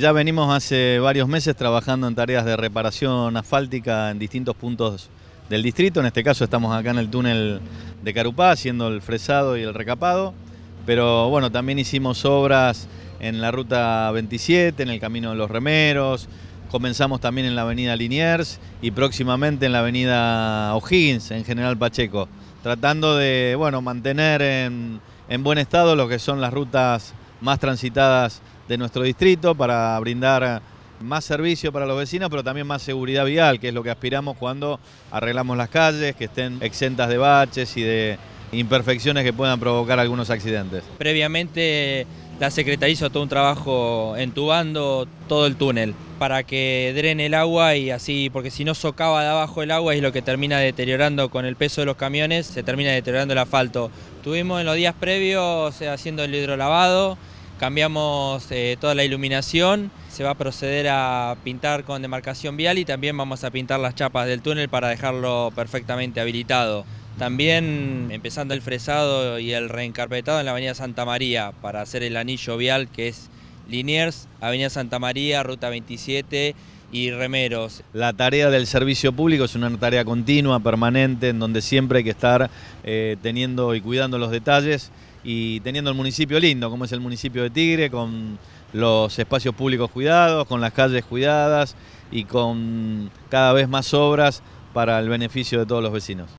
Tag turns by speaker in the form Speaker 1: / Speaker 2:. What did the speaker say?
Speaker 1: Ya venimos hace varios meses trabajando en tareas de reparación asfáltica en distintos puntos del distrito. En este caso estamos acá en el túnel de Carupá haciendo el fresado y el recapado. Pero bueno, también hicimos obras en la ruta 27, en el Camino de los Remeros. Comenzamos también en la avenida Liniers y próximamente en la avenida O'Higgins, en General Pacheco. Tratando de bueno, mantener en, en buen estado lo que son las rutas más transitadas de nuestro distrito para brindar más servicio para los vecinos, pero también más seguridad vial, que es lo que aspiramos cuando arreglamos las calles, que estén exentas de baches y de imperfecciones que puedan provocar algunos accidentes.
Speaker 2: Previamente la Secretaría hizo todo un trabajo entubando todo el túnel para que drene el agua y así, porque si no socava de abajo el agua es lo que termina deteriorando con el peso de los camiones, se termina deteriorando el asfalto. Tuvimos en los días previos eh, haciendo el hidrolavado, cambiamos eh, toda la iluminación, se va a proceder a pintar con demarcación vial y también vamos a pintar las chapas del túnel para dejarlo perfectamente habilitado. También empezando el fresado y el reencarpetado en la avenida Santa María para hacer el anillo vial que es Liniers, avenida Santa María, ruta 27 y remeros.
Speaker 1: La tarea del servicio público es una tarea continua, permanente, en donde siempre hay que estar eh, teniendo y cuidando los detalles y teniendo el municipio lindo, como es el municipio de Tigre, con los espacios públicos cuidados, con las calles cuidadas y con cada vez más obras para el beneficio de todos los vecinos.